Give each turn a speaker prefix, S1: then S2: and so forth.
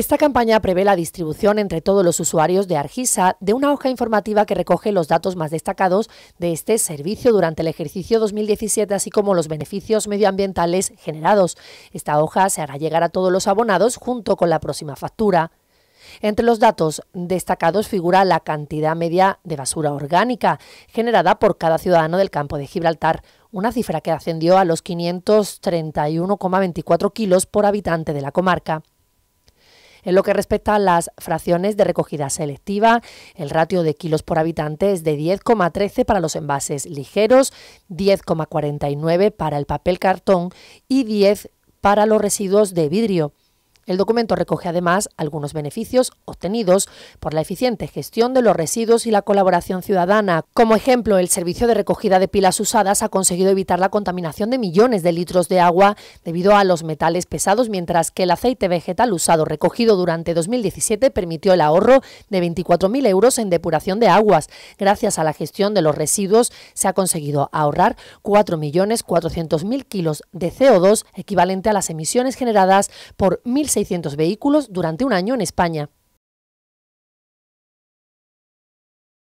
S1: Esta campaña prevé la distribución entre todos los usuarios de Argisa de una hoja informativa que recoge los datos más destacados de este servicio durante el ejercicio 2017, así como los beneficios medioambientales generados. Esta hoja se hará llegar a todos los abonados junto con la próxima factura. Entre los datos destacados figura la cantidad media de basura orgánica generada por cada ciudadano del campo de Gibraltar, una cifra que ascendió a los 531,24 kilos por habitante de la comarca. En lo que respecta a las fracciones de recogida selectiva, el ratio de kilos por habitante es de 10,13 para los envases ligeros, 10,49 para el papel cartón y 10 para los residuos de vidrio. El documento recoge además algunos beneficios obtenidos por la eficiente gestión de los residuos y la colaboración ciudadana. Como ejemplo, el servicio de recogida de pilas usadas ha conseguido evitar la contaminación de millones de litros de agua debido a los metales pesados, mientras que el aceite vegetal usado recogido durante 2017 permitió el ahorro de 24.000 euros en depuración de aguas. Gracias a la gestión de los residuos se ha conseguido ahorrar 4.400.000 kilos de CO2, equivalente a las emisiones generadas por 1.600 1.600 vehículos durante un año en España.